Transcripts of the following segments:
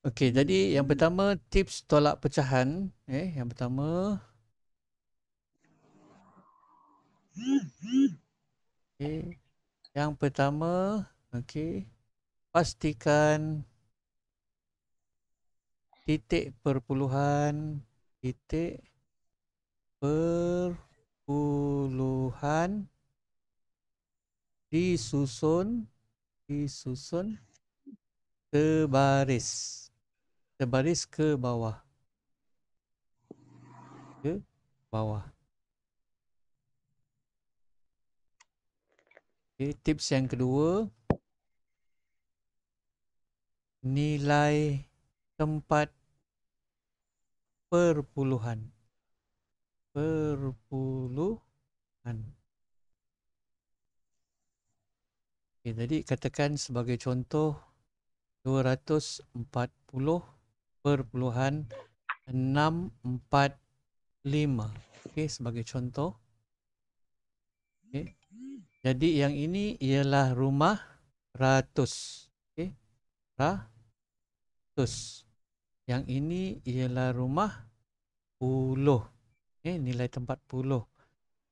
Okey, jadi yang pertama tips tolak pecahan. Eh, yang pertama. Okey. Yang pertama, okey. Pastikan titik perpuluhan titik perpuluhan disusun disusun sebaris terbaris ke bawah ke bawah okay, tips yang kedua nilai tempat perpuluhan perpuluhan Okay, jadi katakan sebagai contoh 240 perpuluhan 645. Okey, sebagai contoh. Okey. Jadi yang ini ialah rumah ratus. Okey. Ratus. Yang ini ialah rumah puluh. Okey, nilai tempat puluh.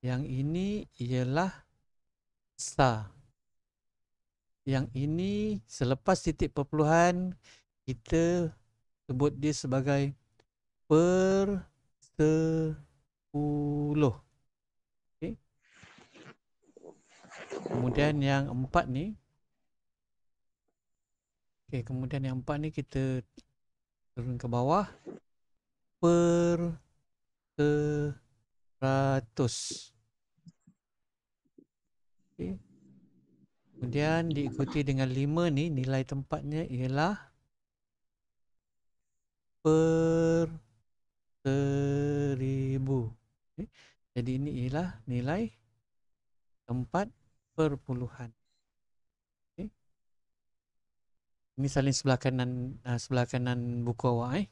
Yang ini ialah sa. Yang ini selepas titik perpuluhan kita sebut dia sebagai per sepuluh. Okay. Kemudian yang empat ni. Okay, kemudian yang empat ni kita turun ke bawah. Per seratus. Okay. Kemudian diikuti dengan lima ni nilai tempatnya ialah per seribu. Okay. Eh, jadi ini ialah nilai tempat perpuluhan. Okay. Eh, ini saling sebelah kanan uh, sebelah kanan buku awak. Eh.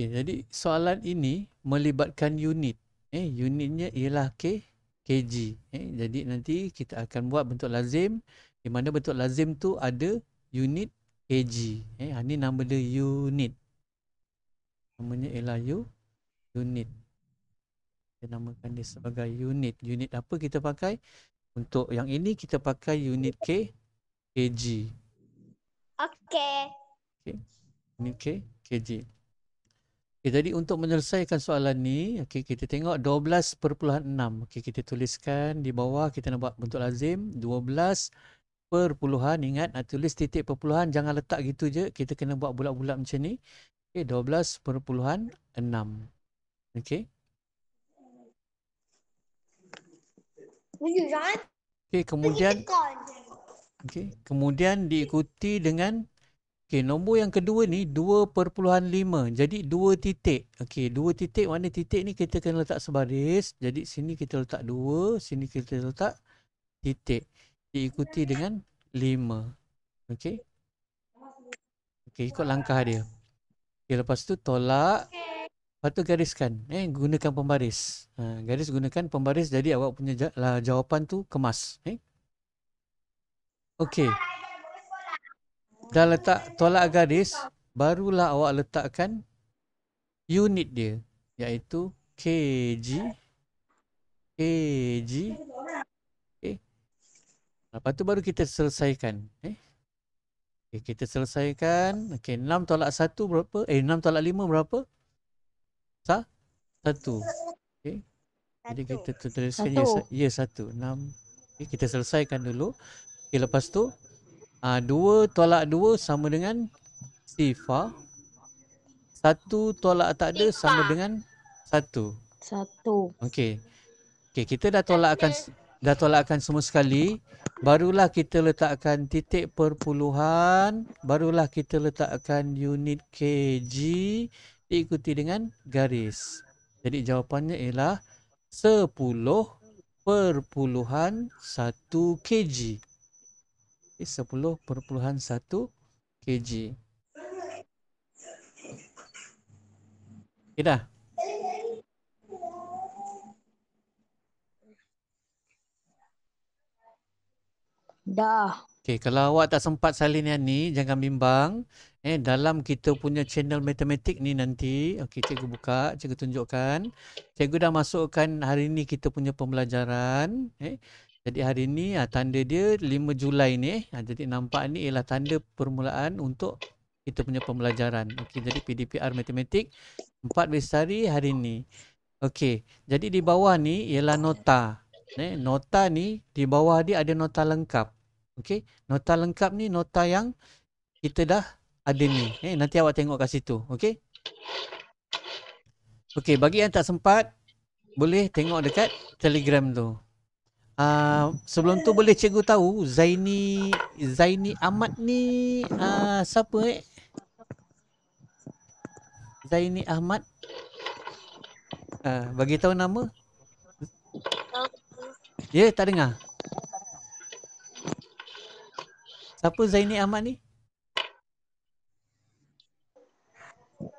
Okay, eh, jadi soalan ini melibatkan unit eh unitnya ialah K KG eh jadi nanti kita akan buat bentuk lazim di mana bentuk lazim tu ada unit KG eh ini ha, nama dia unit namanya ialah U unit kita namakan dia sebagai unit unit apa kita pakai untuk yang ini kita pakai unit K KG okey okey unit K KG Okay, eh, jadi untuk menyelesaikan soalan ni, okay, kita tengok 12.6. Okay, kita tuliskan di bawah, kita nak buat bentuk lazim. 12.0. Ingat, nak tulis titik perpuluhan. Jangan letak gitu je. Kita kena buat bulat-bulat macam ni. Okay, 12.6. Okay. Okay, kemudian... Okay, kemudian diikuti dengan Okey, nombor yang kedua ni 2.5. Jadi 2 titik. Okey, 2 titik mana titik ni kita kena letak sebaris. Jadi sini kita letak 2, sini kita letak titik. Diikuti dengan 5. Okey. Okey, ikut langkah dia. Okey, lepas tu tolak. Lepas tu gariskan. Eh, gunakan pembaris. Ha, garis gunakan pembaris jadi awak punya lah, jawapan tu kemas. Eh. Okey dah letak tolak garis barulah awak letakkan unit dia iaitu kg kg okay. Eh. lepas tu baru kita selesaikan eh okay, kita selesaikan okay, 6 tolak 1 berapa eh 6 tolak 5 berapa sa 1 okey jadi kita tuliskan ya 1 6 okey kita selesaikan dulu okey lepas tu Ah uh, dua tolak dua sama dengan sifar. Satu tolak tak ada sifar. sama dengan satu. Satu. Okey. Okey, kita dah tolak tolakkan dah tolak akan semua sekali. Barulah kita letakkan titik perpuluhan. Barulah kita letakkan unit kg diikuti dengan garis. Jadi jawapannya ialah sepuluh perpuluhan satu kg is 10.1 kg. Okey dah. Dah. Okey, kalau awak tak sempat salin yang ni, jangan bimbang. Eh, dalam kita punya channel matematik ni nanti, okey, cikgu buka, cikgu tunjukkan. Cikgu dah masukkan hari ni kita punya pembelajaran. Eh, jadi hari ini ha, ah, tanda dia 5 Julai ni. Ha, jadi nampak ni ialah tanda permulaan untuk kita punya pembelajaran. Okey, jadi PDPR matematik 4 besari hari ini. Okey, jadi di bawah ni ialah nota. Eh, nota ni di bawah dia ada nota lengkap. Okey, nota lengkap ni nota yang kita dah ada ni. Eh, nanti awak tengok kat situ. Okey. Okey, bagi yang tak sempat boleh tengok dekat Telegram tu. Uh, sebelum tu boleh cikgu tahu Zaini Zaini Ahmad ni uh, siapa eh? Zaini Ahmad. Uh, bagi tahu nama. Ya, yeah, tak dengar. Siapa Zaini Ahmad ni?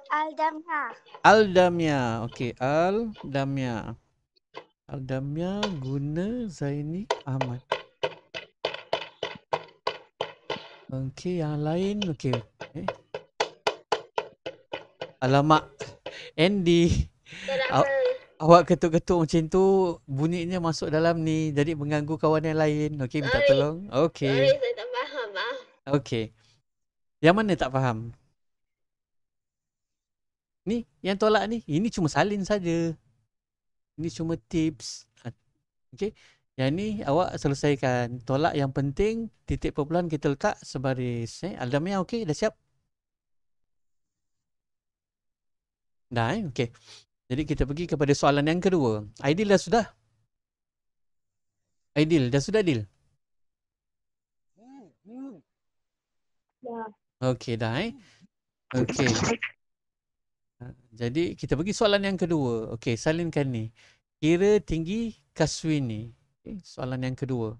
Aldamia. Aldamia. Okey, Aldamia. Okay. Al-Damia. Aldamia guna Zaini Ahmad. Okey, yang lain. Okey. Eh. Alamak. Andy. Aw- awak ketuk-ketuk macam tu. Bunyinya masuk dalam ni. Jadi mengganggu kawan yang lain. Okey, minta tolong. Okey. Sorry, saya tak faham. Ah. Okey. Yang mana tak faham? Ni, yang tolak ni. Ini cuma salin saja. Ini cuma tips. Okey. Yang ni awak selesaikan. Tolak yang penting. Titik perpuluhan kita letak sebaris. Eh? Aldamia okey? Dah siap? Dah eh? Okey. Jadi kita pergi kepada soalan yang kedua. Ideal dah sudah? Ideal dah sudah deal? Ya. Hmm, hmm. Okey dah eh? Okey. Jadi kita pergi soalan yang kedua. Okey, salinkan ni. Kira tinggi Kaswi ni. Okay, soalan yang kedua.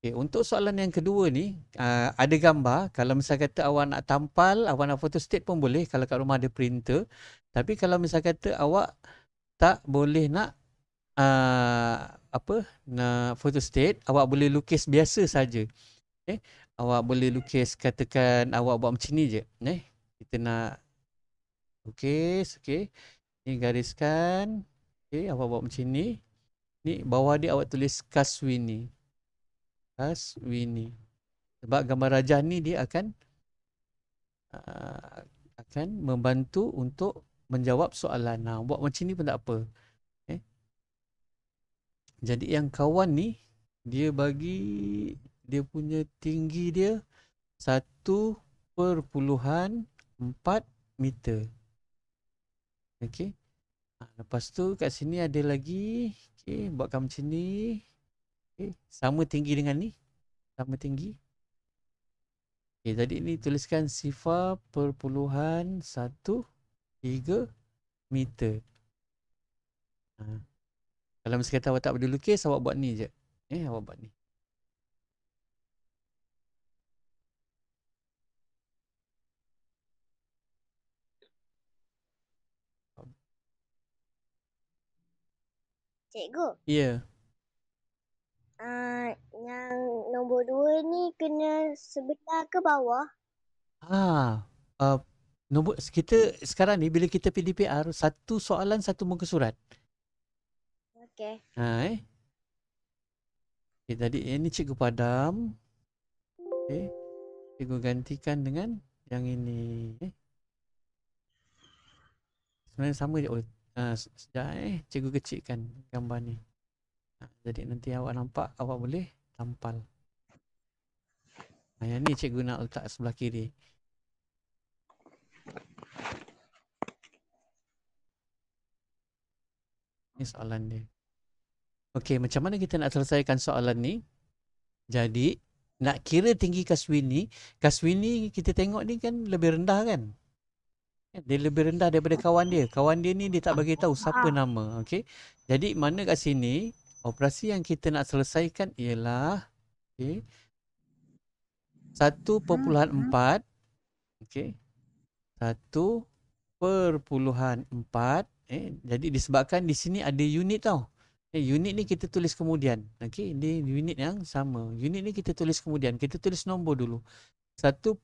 Okey, untuk soalan yang kedua ni, uh, ada gambar. Kalau misalnya kata awak nak tampal, awak nak photo state pun boleh kalau kat rumah ada printer. Tapi kalau misalnya kata awak tak boleh nak uh, apa? nak photo state, awak boleh lukis biasa saja. Okey. Eh, awak boleh lukis katakan awak buat macam ni je. Eh, kita nak Okey, okey. Ini gariskan. Okey, awak buat macam ni. Ni bawah dia awak tulis Kaswini. Kaswini. Sebab gambar rajah ni dia akan uh, akan membantu untuk menjawab soalan. Nah, buat macam ni pun tak apa. Okey. Eh? Jadi yang kawan ni dia bagi dia punya tinggi dia 1 perpuluhan puluhan 4 meter. Okey. Ha, lepas tu kat sini ada lagi. Okey, buatkan macam ni. Okey, sama tinggi dengan ni. Sama tinggi. Okey, tadi ni tuliskan sifar perpuluhan 1.3 meter. Ha. Kalau mesti kata awak tak boleh lukis, awak buat ni je. Eh, awak buat ni. cikgu. Ya. Yeah. Uh, yang nombor dua ni kena sebelah ke bawah? Ah, uh, nombor kita sekarang ni bila kita PDPR satu soalan satu muka surat. Okey. Ha uh, eh. Okay, eh, tadi yang eh, ni cikgu padam. Okey. Eh, cikgu gantikan dengan yang ini. Eh. sama je. Oh, Ah, Sejak eh cikgu kecilkan gambar ni ha, jadi nanti awak nampak awak boleh tampal ha, yang ni cikgu nak letak sebelah kiri Ini soalan dia Okey, macam mana kita nak selesaikan soalan ni jadi nak kira tinggi kasuini kasuini kita tengok ni kan lebih rendah kan dia lebih rendah daripada kawan dia. Kawan dia ni dia tak bagi tahu siapa ah. nama. Okey. Jadi mana kat sini operasi yang kita nak selesaikan ialah okey 1.4 okey 1.4 eh jadi disebabkan di sini ada unit tau. Eh, unit ni kita tulis kemudian. Okey, ini unit yang sama. Unit ni kita tulis kemudian. Kita tulis nombor dulu. 1.4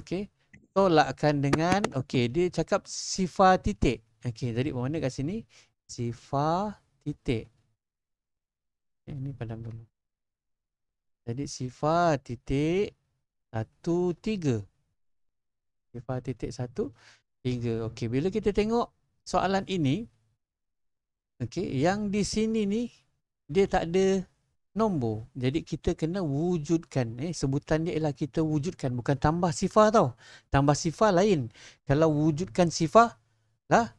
okey tolakkan dengan okey dia cakap sifar titik okey jadi mana kat sini sifar titik okay, eh, ini padam dulu jadi sifar titik 1 3 sifar titik 1 3 okey bila kita tengok soalan ini okey yang di sini ni dia tak ada Nombor. Jadi kita kena wujudkan. Eh, sebutan dia ialah kita wujudkan. Bukan tambah sifar tau. Tambah sifar lain. Kalau wujudkan sifar, lah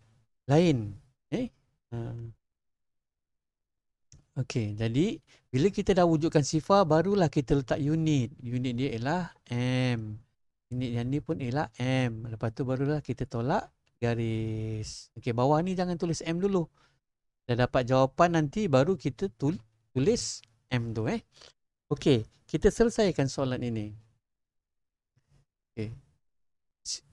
lain. Eh? Hmm. Okey, jadi bila kita dah wujudkan sifar, barulah kita letak unit. Unit dia ialah M. Unit yang ni pun ialah M. Lepas tu barulah kita tolak garis. Okey, bawah ni jangan tulis M dulu. Dah dapat jawapan nanti baru kita tulis tulis M tu eh. Okey, kita selesaikan soalan ini. Okey.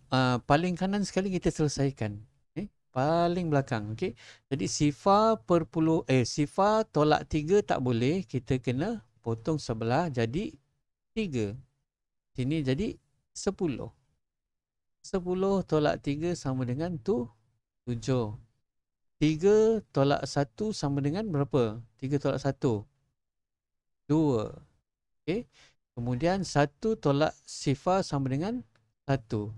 Uh, paling kanan sekali kita selesaikan. Okay. Eh. Paling belakang. Okey. Jadi sifar perpulu, eh sifar tolak 3 tak boleh. Kita kena potong sebelah jadi 3. Sini jadi 10. 10 tolak 3 sama dengan tu 7. 3 tolak 1 sama dengan berapa? 3 tolak dua. okey. Kemudian satu tolak sifar sama dengan satu.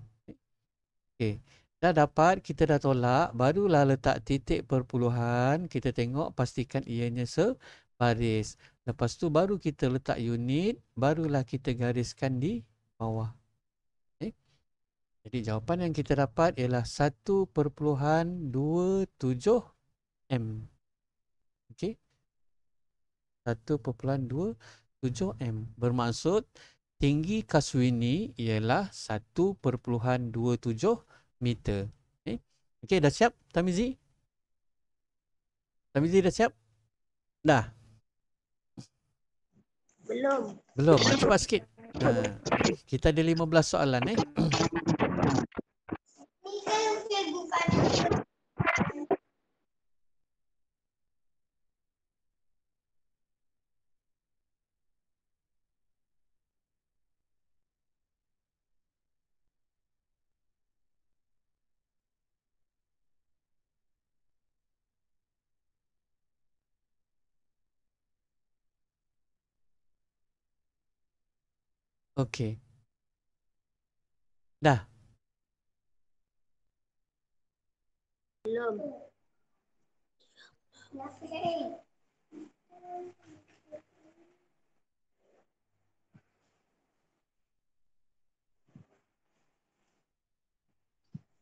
okey. Dah dapat, kita dah tolak. Barulah letak titik perpuluhan. Kita tengok, pastikan ianya sebaris. Lepas tu baru kita letak unit. Barulah kita gariskan di bawah. Okay. Jadi jawapan yang kita dapat ialah 1.27 M. Okey. 1.27 M. Bermaksud tinggi ini ialah 1.27 meter. Eh, okey, okay, dah siap Tamizi? Tamizi dah siap? Dah. Belum. Belum, ah, cepat sikit. Ha. Kita ada 15 soalan eh. Ni kan saya buka Okay. Dah. Belum.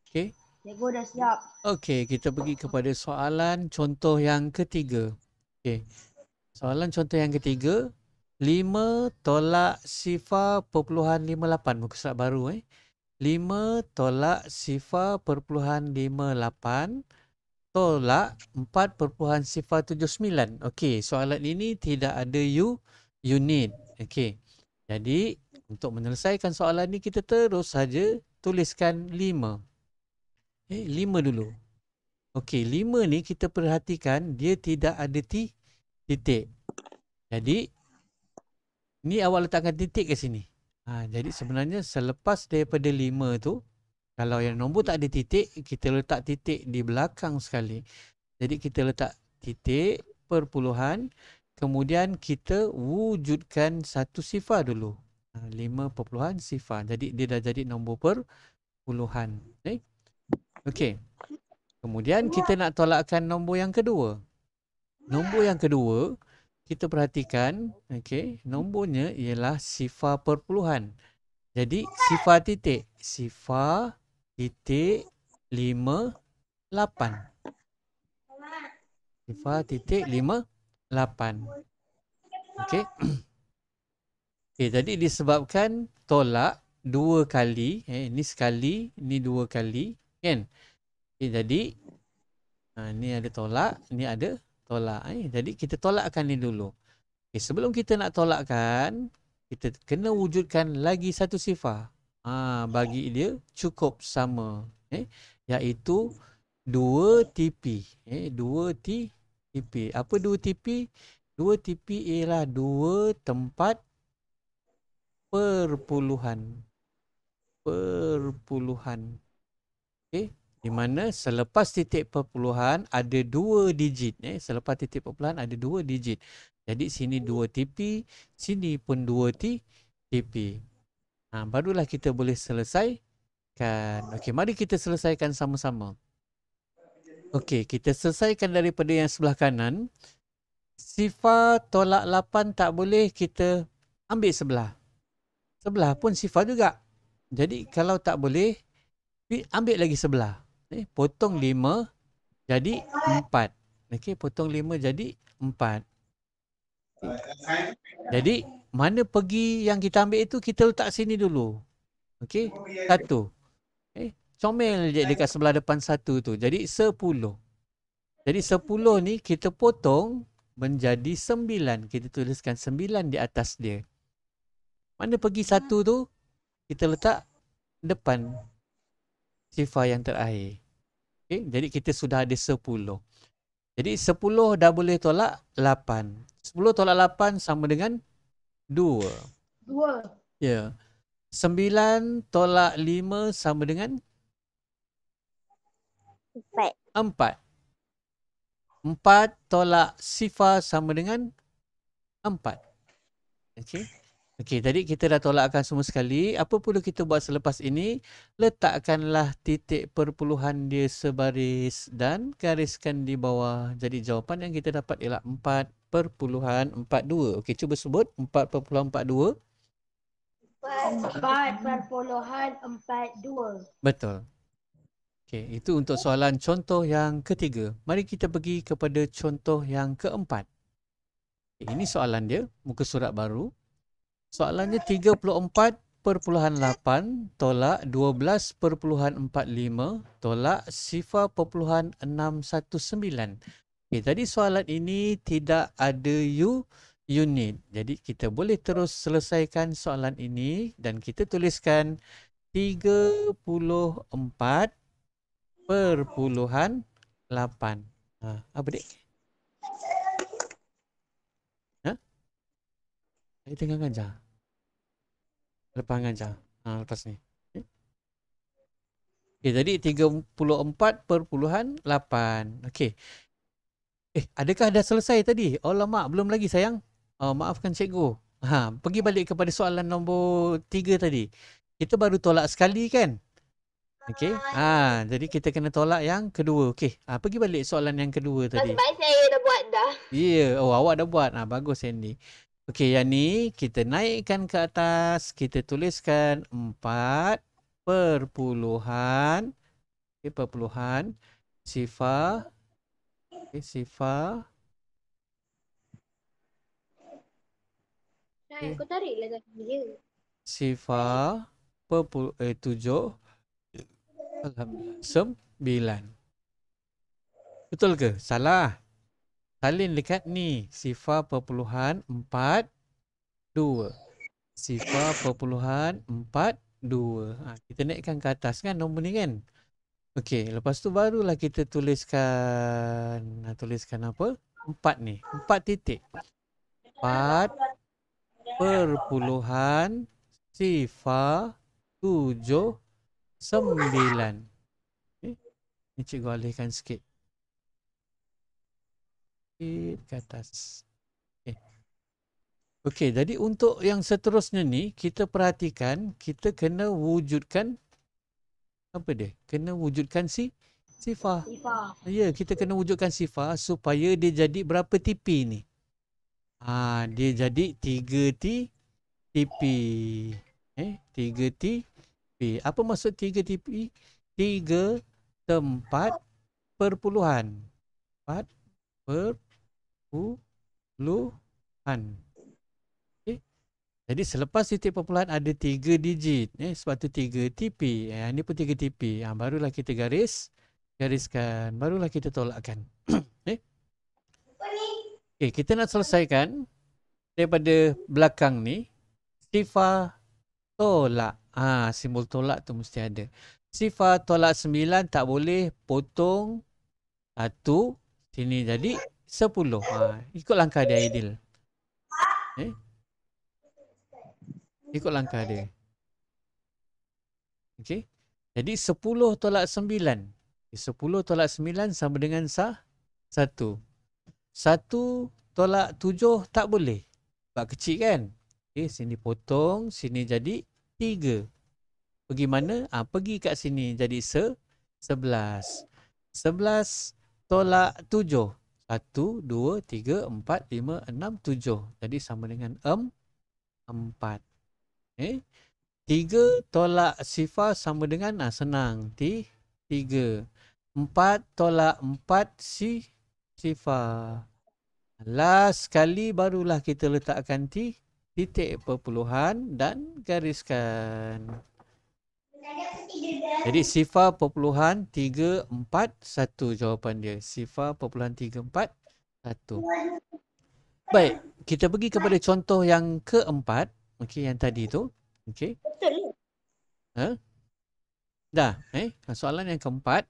Okey. Cikgu dah siap. Okay, kita pergi kepada soalan contoh yang ketiga. Okay, Soalan contoh yang ketiga, Lima tolak sifar perpuluhan lima lapan muka surat baru eh Lima tolak sifar perpuluhan lima lapan tolak empat perpuluhan sifar sembilan. okey soalan ini tidak ada u unit okey jadi untuk menyelesaikan soalan ini kita terus saja tuliskan lima. eh lima dulu okey lima ni kita perhatikan dia tidak ada titik jadi ni awak letakkan titik ke sini. Ha, jadi sebenarnya selepas daripada lima tu, kalau yang nombor tak ada titik, kita letak titik di belakang sekali. Jadi kita letak titik perpuluhan, kemudian kita wujudkan satu sifar dulu. Ha, lima perpuluhan sifar. Jadi dia dah jadi nombor perpuluhan. Okay. Eh? okay. Kemudian kita nak tolakkan nombor yang kedua. Nombor yang kedua, kita perhatikan okey nombornya ialah sifar perpuluhan jadi sifar titik sifar titik 5 8 sifar titik 5 8 okey okey jadi disebabkan tolak dua kali eh ni sekali ni dua kali kan okay, jadi ha, ni ada tolak ni ada tolak. Eh, jadi kita tolakkan ini dulu. Okay, eh, sebelum kita nak tolakkan, kita kena wujudkan lagi satu sifar. Ha, bagi dia cukup sama. Eh, iaitu 2 TP. Eh, 2 TP. Apa 2 TP? 2 TP ialah 2 tempat perpuluhan. Perpuluhan. Okey. Eh, di mana selepas titik perpuluhan ada dua digit eh selepas titik perpuluhan ada dua digit jadi sini 2 tp sini pun dua t tp ha barulah kita boleh selesaikan okey mari kita selesaikan sama-sama okey kita selesaikan daripada yang sebelah kanan sifar tolak 8 tak boleh kita ambil sebelah sebelah pun sifar juga jadi kalau tak boleh ambil lagi sebelah Eh, potong 5 jadi 4. Okey, potong 5 jadi 4. Jadi, mana pergi yang kita ambil itu kita letak sini dulu. Okey, satu. Eh, comel je dekat sebelah depan satu tu. Jadi 10. Jadi 10 ni kita potong menjadi 9. Kita tuliskan 9 di atas dia. Mana pergi satu tu? Kita letak depan sifar yang terakhir. Okay? Jadi kita sudah ada 10. Jadi 10 dah boleh tolak 8. 10 tolak 8 sama dengan 2. 2. Ya. Yeah. 9 tolak 5 sama dengan 4. 4. 4 tolak sifar sama dengan empat. Okey. Okey, tadi kita dah tolakkan semua sekali. Apa perlu kita buat selepas ini? Letakkanlah titik perpuluhan dia sebaris dan gariskan di bawah. Jadi jawapan yang kita dapat ialah perpuluhan 4.42. Okey, cuba sebut perpuluhan 4.42. 4.42 Betul Okey, Itu untuk soalan contoh yang ketiga Mari kita pergi kepada contoh yang keempat okay, Ini soalan dia Muka surat baru Soalannya 34.8 tolak 12.45 tolak sifar perpuluhan 619. Okay, tadi soalan ini tidak ada U unit. Jadi kita boleh terus selesaikan soalan ini dan kita tuliskan 34.8 perpuluhan 8. Ha, apa dik? Ini tengah kan, Jah? Lepas kan, Jah? Ha, lepas ni. Eh, okay, puluhan 34.8. Okey. Eh, adakah dah selesai tadi? Oh, mak belum lagi sayang. Oh, maafkan cikgu. Ha, pergi balik kepada soalan nombor 3 tadi. Kita baru tolak sekali kan? Okey. Ha, jadi kita kena tolak yang kedua. Okey. Ha, pergi balik soalan yang kedua tadi. Sebab saya dah buat dah. Ya, yeah. oh awak dah buat. Ha, bagus Sandy. Okey, yang ni kita naikkan ke atas. Kita tuliskan 4 perpuluhan. Okey, perpuluhan. Sifar. Okey, sifar. Okay. Lah sifar. Perpuluh, eh, tujuh. Sembilan. Betul ke? Salah. Salin dekat ni sifar perpuluhan empat dua. Sifar perpuluhan empat dua. Ha, kita naikkan ke atas kan nombor ni kan. Okey, lepas tu barulah kita tuliskan nak ha, tuliskan apa? Empat ni. Empat titik. Empat perpuluhan sifar tujuh sembilan. Okay. Ini cikgu alihkan sikit sikit ke atas. Okey. Eh. Okey, jadi untuk yang seterusnya ni kita perhatikan kita kena wujudkan apa dia? Kena wujudkan si sifah. Sifah. Ya, kita kena wujudkan sifah supaya dia jadi berapa tipi ni? Ha, dia jadi 3 t tipi. Eh, 3 t tipi. Apa maksud 3 tipi? 3 tempat perpuluhan. Tempat per puluhan. Okay. Jadi selepas titik perpuluhan ada tiga digit. Eh, sebab tu tiga tipi. Eh, ini pun tiga tipi. Ha, ah, barulah kita garis. Gariskan. Barulah kita tolakkan. eh. Okay, kita nak selesaikan daripada belakang ni. Sifar tolak. Ha, simbol tolak tu mesti ada. Sifar tolak sembilan tak boleh potong satu. Sini jadi Sepuluh. Ha, ikut langkah dia ideal. Eh? Ikut langkah dia. Okey. Jadi sepuluh tolak sembilan. Eh, sepuluh tolak sembilan sama dengan sah. Satu. Satu tolak tujuh tak boleh. Sebab kecil kan? Okey. Eh, sini potong. Sini jadi tiga. Pergi mana? ha, pergi kat sini. Jadi se sebelas. Sebelas tolak tujuh. Satu, dua, tiga, empat, lima, enam, tujuh. Jadi sama dengan M, empat. Eh? Tiga tolak sifar sama dengan ah, senang. T, tiga. Empat tolak empat si, sifar. Last sekali barulah kita letakkan T, titik perpuluhan dan gariskan. Jadi sifar perpuluhan 3, 4, 1 jawapan dia. Sifar perpuluhan 3, 4, 1. Baik, kita pergi kepada contoh yang keempat. Okey, yang tadi tu. Okey. Betul. Ha? Dah, eh? soalan yang keempat.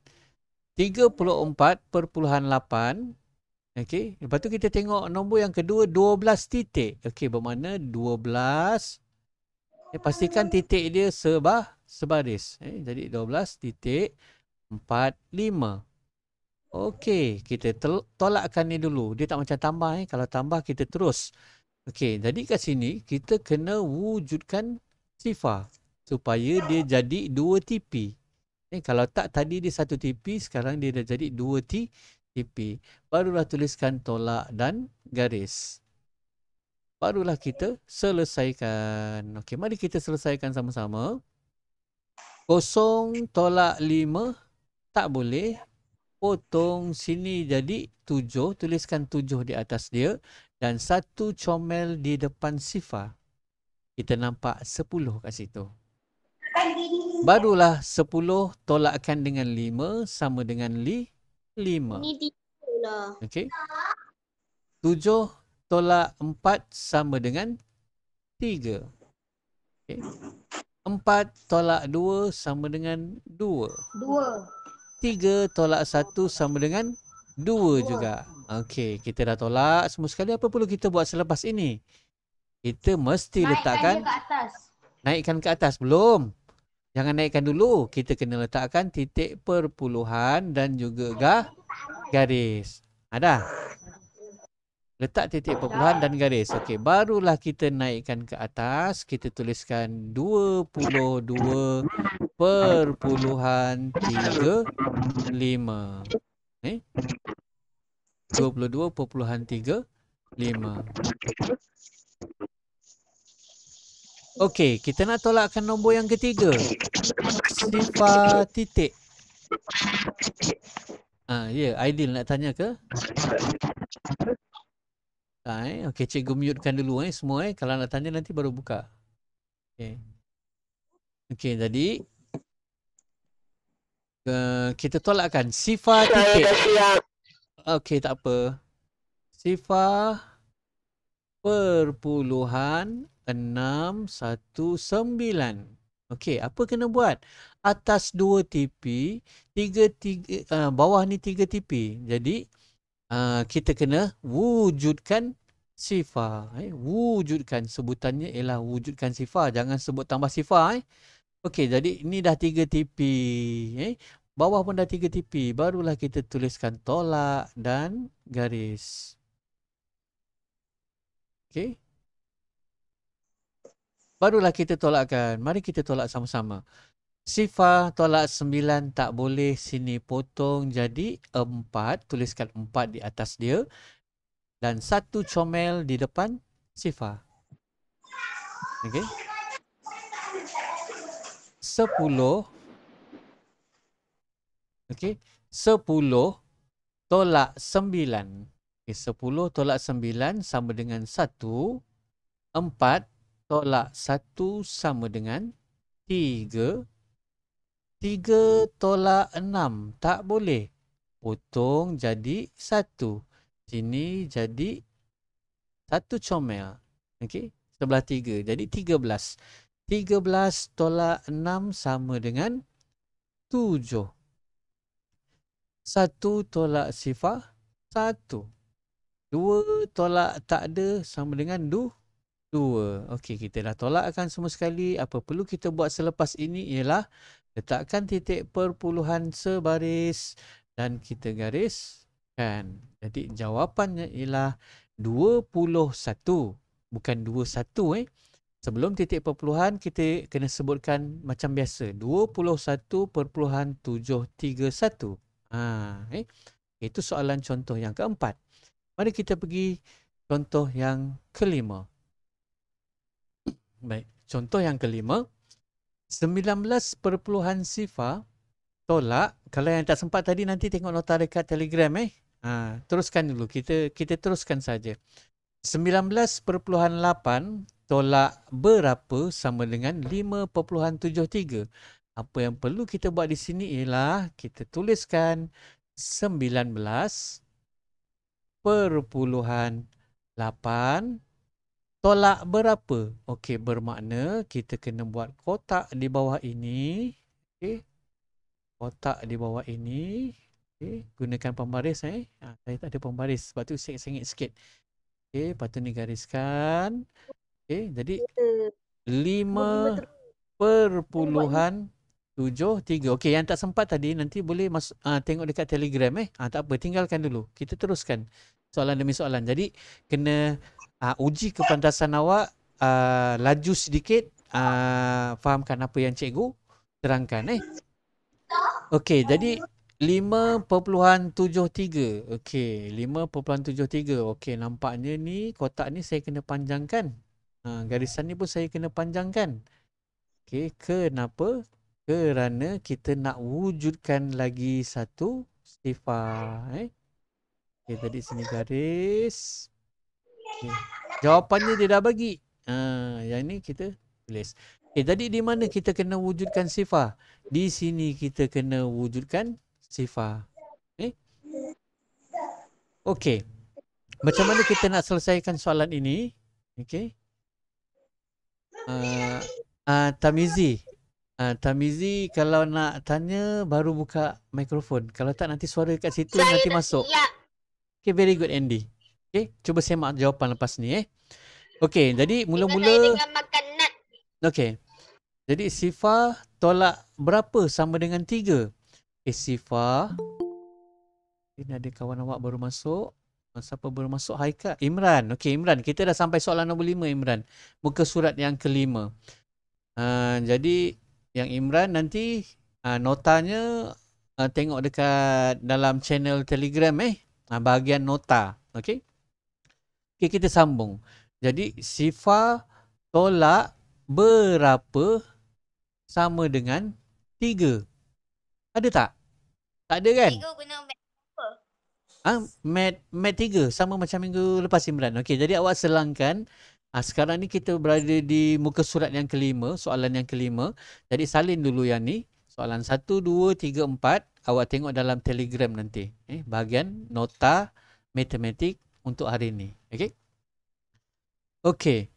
34.8 Okey, lepas tu kita tengok nombor yang kedua 12 titik. Okey, bermakna 12 eh, pastikan titik dia sebah sebaris. Eh, jadi 12.45. Okey, kita tolakkan ni dulu. Dia tak macam tambah. Eh. Kalau tambah, kita terus. Okey, jadi kat sini kita kena wujudkan sifar supaya dia jadi 2 TP. Eh, kalau tak tadi dia 1 tipi, sekarang dia dah jadi 2 tipi. Barulah tuliskan tolak dan garis. Barulah kita selesaikan. Okey, mari kita selesaikan sama-sama kosong tolak lima tak boleh potong sini jadi tujuh tuliskan tujuh di atas dia dan satu comel di depan sifar kita nampak sepuluh kat situ barulah sepuluh tolakkan dengan lima sama dengan li lima okay. tujuh tolak empat sama dengan tiga okay. Empat tolak dua sama dengan dua. Dua. Tiga tolak satu sama dengan dua, dua. juga. Okey, kita dah tolak semua sekali. Apa perlu kita buat selepas ini? Kita mesti Naikkan letakkan... Naikkan ke atas. Naikkan ke atas. Belum. Jangan naikkan dulu. Kita kena letakkan titik perpuluhan dan juga garis. Ada? Letak titik ah. perpuluhan dan garis. Okey, barulah kita naikkan ke atas. Kita tuliskan 22 perpuluhan 35. Eh? 22 perpuluhan 35. Okey, kita nak tolakkan nombor yang ketiga. Sifar titik. Ah, ya, yeah, Aidil nak tanya ke? Ha, eh? Okey, cikgu mutekan dulu eh semua eh. Kalau nak tanya nanti baru buka. Okay, okay. jadi uh, kita tolakkan Sifa titik. Okey, tak apa. Sifa perpuluhan enam satu sembilan. Okay, apa kena buat? Atas dua TP, tiga tiga. uh, bawah ni tiga TP. Jadi Ah, kita kena wujudkan sifat. Eh? Wujudkan sebutannya ialah wujudkan sifat. Jangan sebut tambah sifat. Eh? Okey, jadi ini dah tiga tipi. Eh? Bawah pun dah tiga tipi. Barulah kita tuliskan tolak dan garis. Okey. Barulah kita tolakkan. Mari kita tolak sama-sama. Sifar tolak 9 tak boleh sini potong jadi 4. Tuliskan 4 di atas dia. Dan satu comel di depan sifar. Okey. 10. Okey. 10 tolak 9. Okey. 10 tolak 9 sama dengan 1. 4 tolak 1 sama dengan 3. 3. Tiga tolak enam Tak boleh. Potong jadi satu. Sini jadi satu comel. Okey. Sebelah tiga Jadi tiga belas. Tiga belas tolak enam sama dengan tujuh. Satu tolak sifar satu, dua tolak tak ada sama dengan dua. Okey, kita dah tolakkan semua sekali. Apa perlu kita buat selepas ini ialah Letakkan titik perpuluhan sebaris dan kita garis kan. Jadi jawapannya ialah 21. Bukan 21 eh. Sebelum titik perpuluhan kita kena sebutkan macam biasa. 21.731. Ha, eh. Itu soalan contoh yang keempat. Mari kita pergi contoh yang kelima. Baik, contoh yang kelima. 19. sifar tolak. Kalau yang tak sempat tadi nanti tengok nota dekat Telegram eh. Ha, teruskan dulu. Kita kita teruskan saja. 19.8 tolak berapa sama dengan 5.73. Apa yang perlu kita buat di sini ialah kita tuliskan 19 perpuluhan 8 Tolak berapa? Okey, bermakna kita kena buat kotak di bawah ini. Okey. Kotak di bawah ini. Okey, gunakan pembaris eh. Ha, saya tak ada pembaris. Sebab tu sengit-sengit sikit. Okey, lepas tu ni gariskan. Okey, jadi 5 perpuluhan 7, Okey, yang tak sempat tadi nanti boleh masuk, uh, tengok dekat telegram eh. Uh, tak apa, tinggalkan dulu. Kita teruskan soalan demi soalan. Jadi kena uh, uji kepandasan awak uh, laju sedikit uh, fahamkan apa yang cikgu terangkan eh. Okey, jadi 5.73. Okey, 5.73. Okey, nampaknya ni kotak ni saya kena panjangkan. Ha, garisan ni pun saya kena panjangkan. Okey, kenapa? Kerana kita nak wujudkan lagi satu sifar. Eh? Okey tadi sini garis. Okay. Jawapannya dia dah bagi. Ha yang ni kita tulis. Okey tadi di mana kita kena wujudkan sifar? Di sini kita kena wujudkan sifar. Okey. Eh? Okey. Macam mana kita nak selesaikan soalan ini? Okey. Uh, uh, Tamizi. Uh, Tamizi kalau nak tanya baru buka mikrofon. Kalau tak nanti suara kat situ Saya nanti masuk. Siap. Okay, very good Andy. Okay, cuba saya mak jawapan lepas ni eh. Okay, jadi mula-mula... Okay. Jadi Sifa tolak berapa sama dengan tiga? Okay, eh, Sifa. Ini ada kawan awak baru masuk. Siapa baru masuk? Haika. Imran. Okay, Imran. Kita dah sampai soalan nombor lima, Imran. Muka surat yang kelima. Uh, jadi, yang Imran nanti uh, notanya uh, tengok dekat dalam channel Telegram eh. Ah, bahagian nota. Okey. Okey kita sambung. Jadi sifa tolak berapa sama dengan tiga. Ada tak? Tak ada kan? Tiga guna mat apa? Ha? Ah, mat, mat sama macam minggu lepas Imran. Okey jadi awak selangkan. Ha, sekarang ni kita berada di muka surat yang kelima. Soalan yang kelima. Jadi salin dulu yang ni soalan 1, 2, 3, 4 awak tengok dalam telegram nanti eh, bahagian nota matematik untuk hari ini ok Okay.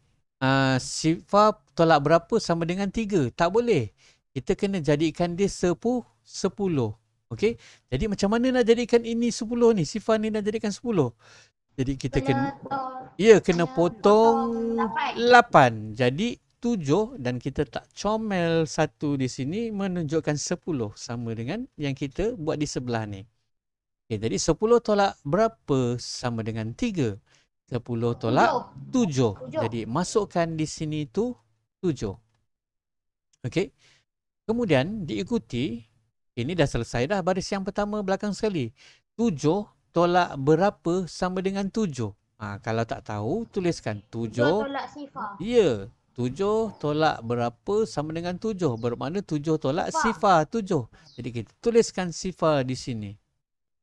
uh, ah, sifar tolak berapa sama dengan 3 tak boleh kita kena jadikan dia sepuh 10 ok jadi macam mana nak jadikan ini 10 ni sifar ni nak jadikan 10 jadi kita kena, kena ya kena, kena potong, potong 8. 8 jadi tujuh dan kita tak comel satu di sini menunjukkan sepuluh sama dengan yang kita buat di sebelah ni. Okay, jadi sepuluh tolak berapa sama dengan tiga? Sepuluh tolak tujuh. Jadi masukkan di sini tu tujuh. Okey. Kemudian diikuti. Ini dah selesai dah baris yang pertama belakang sekali. Tujuh tolak berapa sama dengan tujuh? Ha, kalau tak tahu, tuliskan. Tujuh tolak sifar. Ya, Tujuh tolak berapa sama dengan tujuh. Bermakna tujuh tolak sifar tujuh. Jadi kita tuliskan sifar di sini.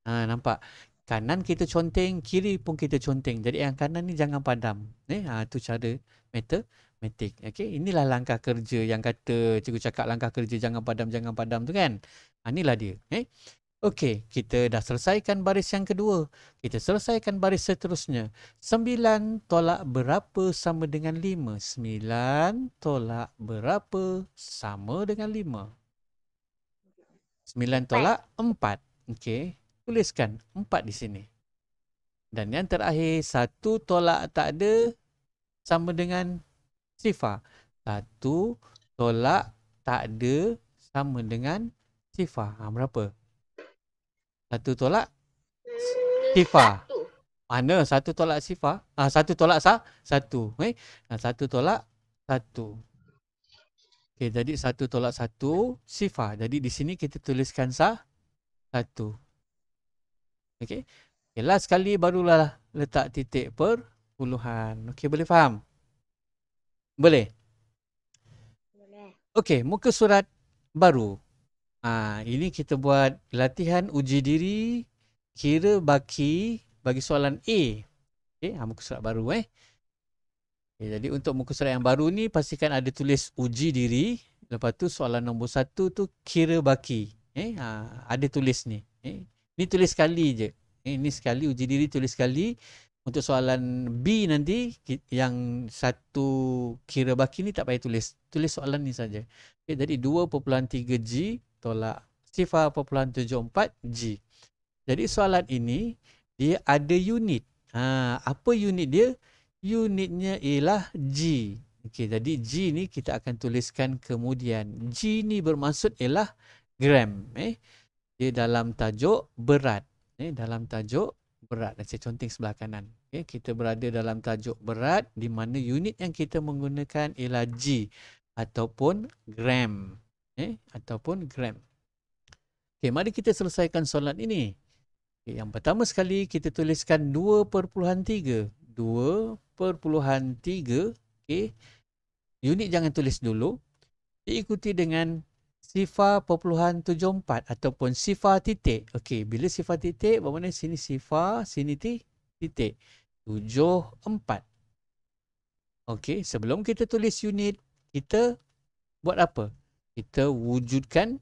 Ha, nampak? Kanan kita conteng, kiri pun kita conteng. Jadi yang kanan ni jangan padam. Eh, ha, tu cara matematik. Okay, inilah langkah kerja yang kata cikgu cakap langkah kerja jangan padam, jangan padam tu kan. Ha, inilah dia. Eh? Okey, kita dah selesaikan baris yang kedua. Kita selesaikan baris seterusnya. 9 tolak berapa sama dengan 5? 9 tolak berapa sama dengan 5? 9 tolak 4. Okey, tuliskan 4 di sini. Dan yang terakhir, 1 tolak tak ada sama dengan sifar. 1 tolak tak ada sama dengan sifar. Ha, berapa? Satu tolak hmm, sifa. Mana satu tolak sifa? Ah satu tolak sa satu. Eh? Okay. satu tolak satu. Okey, jadi satu tolak satu sifa. Jadi di sini kita tuliskan sa satu. Okey. Okay, last sekali barulah letak titik per puluhan. Okey, boleh faham? Boleh? Boleh. Okey, muka surat baru. Ha, ini kita buat latihan uji diri kira baki bagi soalan A. Okey, ha, muka surat baru eh. Okay, jadi untuk muka surat yang baru ni pastikan ada tulis uji diri. Lepas tu soalan nombor satu tu kira baki. Eh, ha, ada tulis ni. Eh, ni tulis sekali je. Eh, ni sekali uji diri tulis sekali. Untuk soalan B nanti yang satu kira baki ni tak payah tulis. Tulis soalan ni saja. Okay, jadi 2.3G tolak sifar perpuluhan tujuh empat G. Jadi soalan ini, dia ada unit. Ha, apa unit dia? Unitnya ialah G. Okey, jadi G ni kita akan tuliskan kemudian. G ni bermaksud ialah gram. Eh. Dia dalam tajuk berat. Eh, dalam tajuk berat. Saya conteng sebelah kanan. Okay, eh. kita berada dalam tajuk berat di mana unit yang kita menggunakan ialah G ataupun gram eh, ataupun gram. Okay, mari kita selesaikan soalan ini. Okay, yang pertama sekali kita tuliskan 2.3. 2.3 Okay, Unit jangan tulis dulu. Diikuti dengan sifar perpuluhan 74 ataupun sifar titik. Okey, bila sifar titik bermakna sini sifar, sini titik. 74. Okey, sebelum kita tulis unit, kita buat apa? kita wujudkan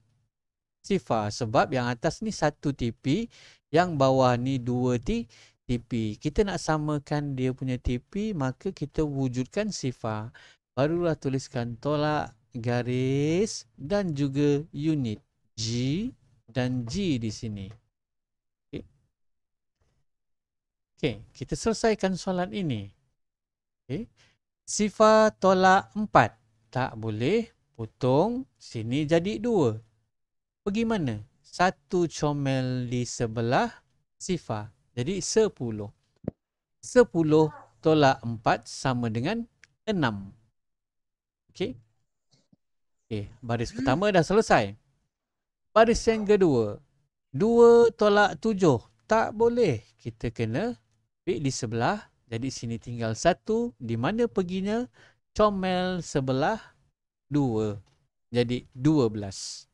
sifar sebab yang atas ni satu tipi yang bawah ni dua tipi kita nak samakan dia punya tipi maka kita wujudkan sifar barulah tuliskan tolak garis dan juga unit G dan G di sini okay. Okay, kita selesaikan soalan ini okay. sifar tolak 4 tak boleh Potong sini jadi dua. Pergi mana? Satu comel di sebelah sifar. Jadi sepuluh. Sepuluh tolak empat sama dengan enam. Okey. Okey. Baris pertama dah selesai. Baris yang kedua. Dua tolak tujuh. Tak boleh. Kita kena pilih di sebelah. Jadi sini tinggal satu. Di mana perginya? Comel sebelah dua jadi dua belas.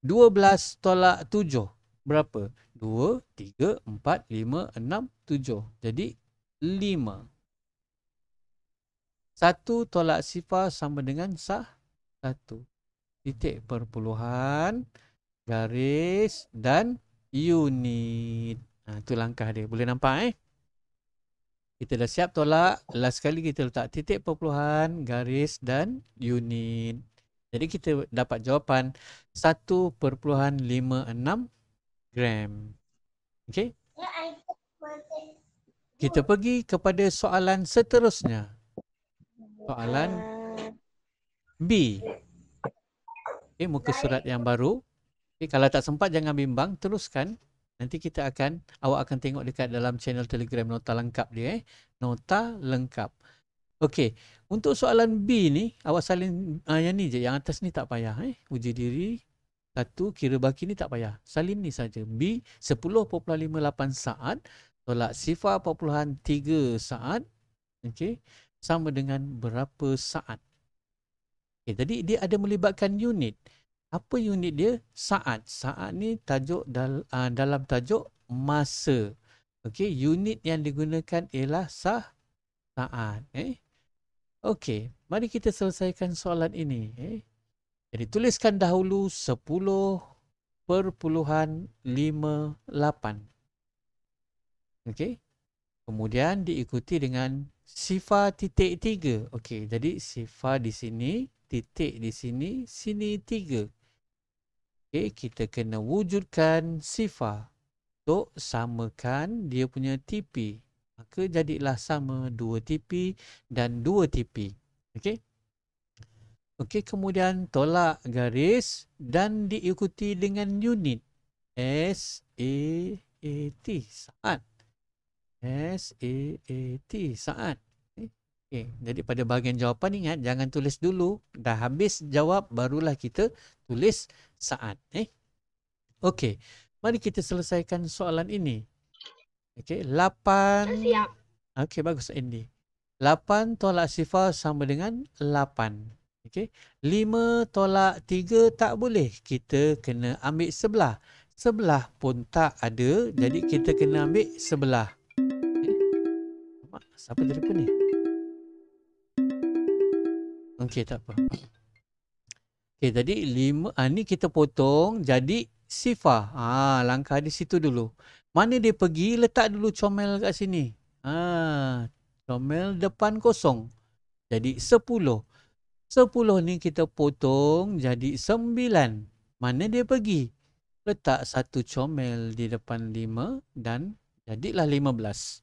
Dua belas tolak tujuh berapa? Dua, tiga, empat, lima, enam, tujuh. Jadi lima. Satu tolak sifar sama dengan sah satu. Titik perpuluhan, garis dan unit. Nah, itu langkah dia. Boleh nampak eh? kita dah siap tolak last sekali kita letak titik perpuluhan garis dan unit jadi kita dapat jawapan 1.56 gram okey ya, kita pergi kepada soalan seterusnya soalan B okey eh, muka surat yang baru Okay, eh, kalau tak sempat jangan bimbang teruskan Nanti kita akan, awak akan tengok dekat dalam channel telegram nota lengkap dia eh. Nota lengkap. Okey, untuk soalan B ni, awak salin uh, yang ni je. Yang atas ni tak payah eh. Uji diri, satu, kira baki ni tak payah. Salin ni saja. B, 10.58 saat. Tolak sifat 4.3 saat. Okey, sama dengan berapa saat. Okay, jadi dia ada melibatkan Unit apa unit dia saat saat ni tajuk dal, uh, dalam tajuk masa okey unit yang digunakan ialah sah saat eh okey mari kita selesaikan soalan ini eh jadi tuliskan dahulu perpuluhan 10.58 okey kemudian diikuti dengan sifar titik 3 okey jadi sifar di sini titik di sini sini 3 Okay, kita kena wujudkan sifar untuk samakan dia punya tipi. Maka jadilah sama dua tipi dan dua tipi. Okey. Okey, kemudian tolak garis dan diikuti dengan unit. S, A, A, T. Saat. S, A, A, T. Saat. Okey, jadi pada bahagian jawapan ingat jangan tulis dulu. Dah habis jawab barulah kita tulis saat. Eh? Okey, mari kita selesaikan soalan ini. Okey, lapan. Siap. Okey, bagus Andy. Lapan tolak sifar sama dengan lapan. Okey, Lima tolak tiga tak boleh. Kita kena ambil sebelah. Sebelah pun tak ada. Jadi kita kena ambil sebelah. Okay. Siapa telefon ni? Okey, tak apa. Okey, tadi lima. Ha, ni kita potong jadi sifah. Ha, langkah di situ dulu. Mana dia pergi, letak dulu comel kat sini. Ha, comel depan kosong. Jadi sepuluh. Sepuluh ni kita potong jadi sembilan. Mana dia pergi? Letak satu comel di depan lima dan jadilah lima belas.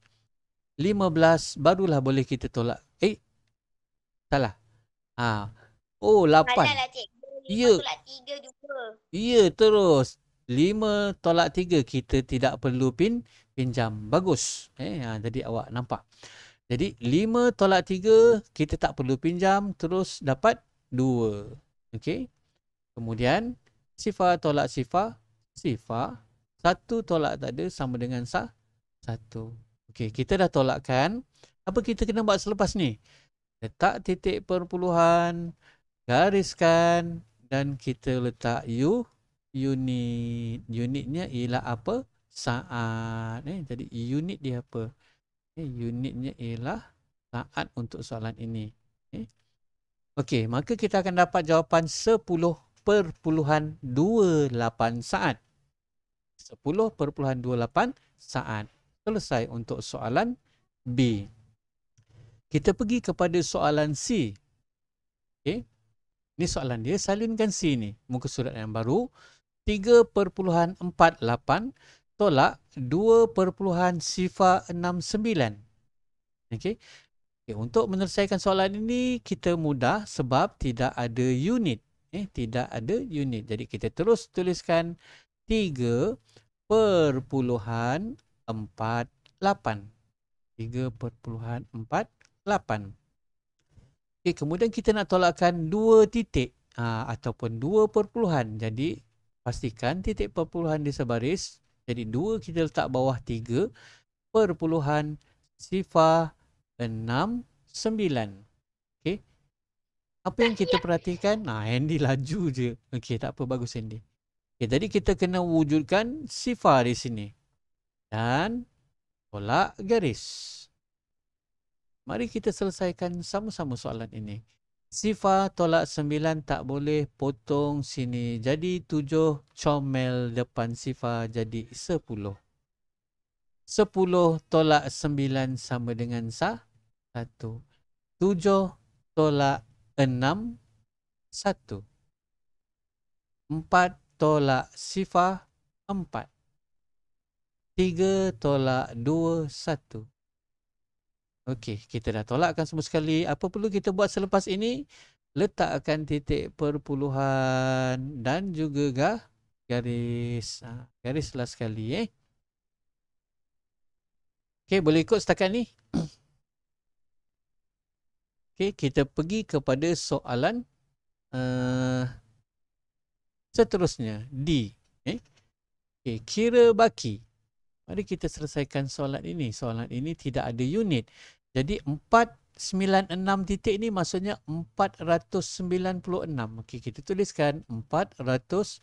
Lima belas barulah boleh kita tolak. Eh, salah. Ha. Oh, lapan lima ya. tolak tiga juga. Ya, terus. Lima tolak tiga. Kita tidak perlu pin pinjam. Bagus. Eh, ha, jadi awak nampak. Jadi, lima tolak tiga. Kita tak perlu pinjam. Terus dapat dua. Okey. Kemudian, sifar tolak sifar. Sifar. Satu tolak tak ada sama dengan sah. Satu. Okey, kita dah tolakkan. Apa kita kena buat selepas ni? Letak titik perpuluhan. Gariskan dan kita letak u unit unitnya ialah apa saat eh jadi unit dia apa eh, unitnya ialah saat untuk soalan ini eh. okey maka kita akan dapat jawapan 10.28 saat 10.28 saat selesai untuk soalan B kita pergi kepada soalan C okey ini soalan dia, salinkan C ni. Muka surat yang baru. 3.48 tolak 2.69. Okey. Okay, untuk menyelesaikan soalan ini, kita mudah sebab tidak ada unit. Eh, tidak ada unit. Jadi kita terus tuliskan 3.48. lapan. Okay, kemudian kita nak tolakkan dua titik aa, ah, ataupun dua perpuluhan. Jadi pastikan titik perpuluhan di sebaris. Jadi dua kita letak bawah tiga perpuluhan sifar enam sembilan. Okay. Apa yang kita perhatikan? Nah, Andy laju je. Okey, tak apa. Bagus, Andy. Okey, jadi kita kena wujudkan sifar di sini. Dan tolak garis. Mari kita selesaikan sama-sama soalan ini. Sifar tolak sembilan tak boleh potong sini. Jadi tujuh comel depan sifar jadi sepuluh. Sepuluh tolak sembilan sama dengan sah. Satu. Tujuh tolak enam. Satu. Empat tolak sifar. Empat. Tiga tolak dua. Satu. Okey, kita dah tolakkan semua sekali. Apa perlu kita buat selepas ini? Letakkan titik perpuluhan dan juga garis. Ha, garis lah sekali eh. Okey, boleh ikut setakat ni? Okey, kita pergi kepada soalan uh, seterusnya. D. Eh? Okey, kira baki. Mari kita selesaikan soalan ini. Soalan ini tidak ada unit. Jadi 496 titik ini maksudnya 496. Okey, kita tuliskan 496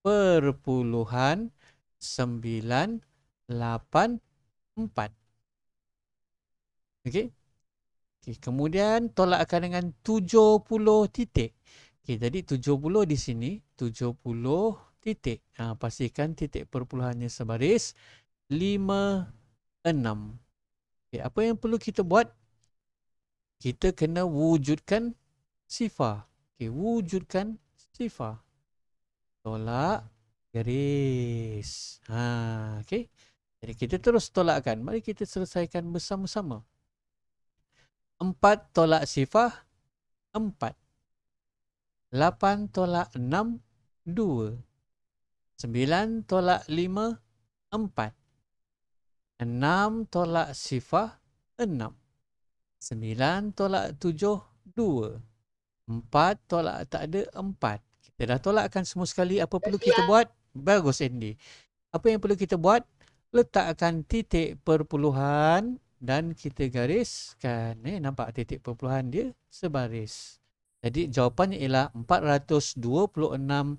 perpuluhan 984. Okey. Okey, kemudian tolakkan dengan 70 titik. Okey, jadi 70 di sini, 70 titik. Ha, pastikan titik perpuluhannya sebaris 5, 6. Okay, apa yang perlu kita buat? Kita kena wujudkan sifar. Okay, wujudkan sifar. Tolak garis. Ha, okay. Jadi kita terus tolakkan. Mari kita selesaikan bersama-sama. 4 tolak sifar 4. 8 tolak 6 2. Sembilan tolak lima, empat. Enam tolak sifah, enam. Sembilan tolak tujuh, dua. Empat tolak tak ada, empat. Kita dah tolakkan semua sekali. Apa perlu kita buat? Bagus, Andy. Apa yang perlu kita buat? Letakkan titik perpuluhan dan kita gariskan. Eh, nampak titik perpuluhan dia sebaris. Jadi jawapannya ialah 426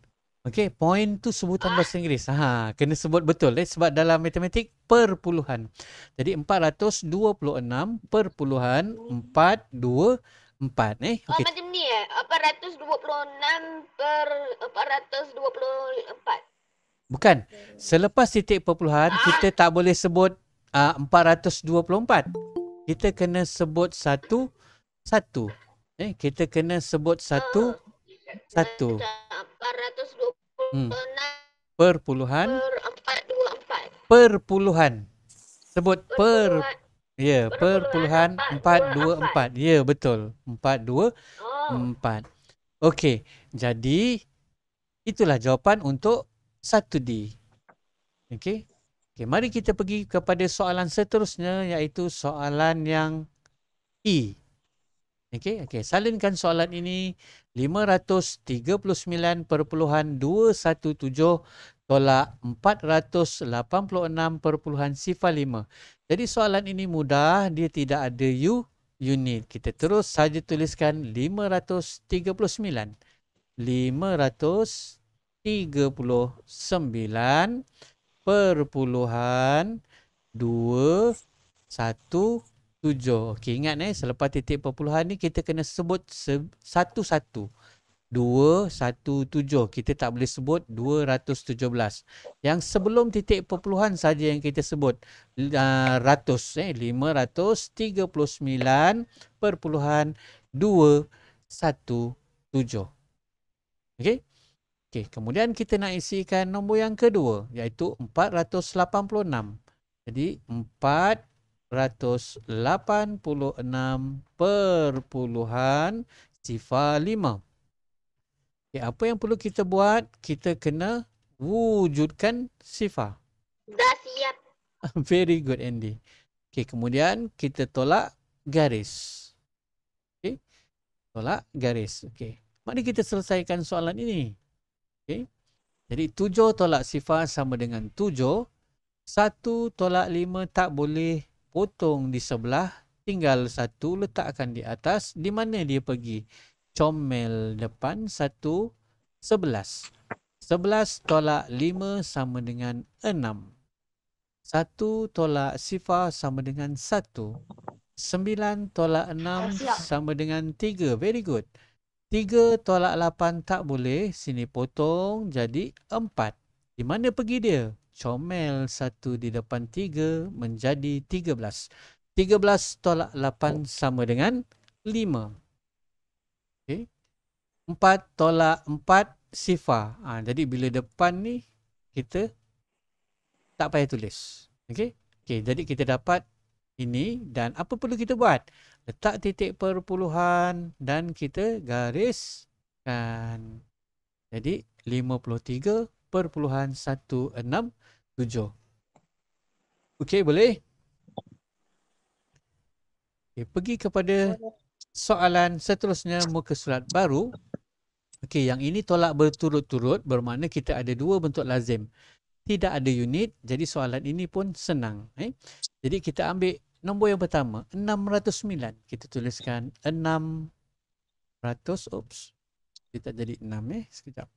Okey, point tu sebutan bahasa Inggeris. Ha, kena sebut betul eh sebab dalam matematik perpuluhan. Jadi 426 perpuluhan 424 eh. Okay. Oh, macam ni eh. 426 per 424. Bukan. Selepas titik perpuluhan, ah. kita tak boleh sebut ah, uh, 424. Kita kena sebut satu satu. Eh, kita kena sebut satu uh satu empat ratus dua puluh enam Perpuluhan. per empat dua empat Perpuluhan. sebut per, ya perpuluhan empat dua empat ya betul empat dua empat okey jadi itulah jawapan untuk satu D okey okey mari kita pergi kepada soalan seterusnya iaitu soalan yang E okey Okay. salinkan soalan ini 539.217 tolak 486.05. Jadi soalan ini mudah, dia tidak ada U unit. Kita terus saja tuliskan 539. 539 perpuluhan dua satu tujuh. Okey, ingat eh, selepas titik perpuluhan ni kita kena sebut se- satu-satu. Dua, satu, tujuh. Kita tak boleh sebut dua ratus tujuh belas. Yang sebelum titik perpuluhan saja yang kita sebut. Uh, ratus, eh, lima ratus tiga puluh sembilan perpuluhan dua, satu, tujuh. Okey? Okey, kemudian kita nak isikan nombor yang kedua iaitu enam. Jadi empat 186 perpuluhan sifar lima. Okay, apa yang perlu kita buat? Kita kena wujudkan sifar. Dah siap. Very good, Andy. Okay, kemudian kita tolak garis. Okay. Tolak garis. Okay. Mari kita selesaikan soalan ini. Okay. Jadi tujuh tolak sifar sama dengan tujuh. Satu tolak lima tak boleh potong di sebelah tinggal satu letakkan di atas di mana dia pergi comel depan satu sebelas sebelas tolak lima sama dengan enam satu tolak sifar sama dengan satu sembilan tolak enam sama dengan tiga very good tiga tolak lapan tak boleh sini potong jadi empat di mana pergi dia comel 1 di depan 3 menjadi 13. 13 tolak 8 sama dengan 5. Okey. 4 tolak 4 sifar. Ha, jadi bila depan ni kita tak payah tulis. Okey. Okey, jadi kita dapat ini dan apa perlu kita buat? Letak titik perpuluhan dan kita gariskan. Jadi 53 0.167. Okey, boleh? Okey, pergi kepada soalan seterusnya muka surat baru. Okey, yang ini tolak berturut-turut bermakna kita ada dua bentuk lazim. Tidak ada unit, jadi soalan ini pun senang. Eh? Jadi kita ambil nombor yang pertama, 609. Kita tuliskan 600, oops. Kita jadi 6 eh, sekejap.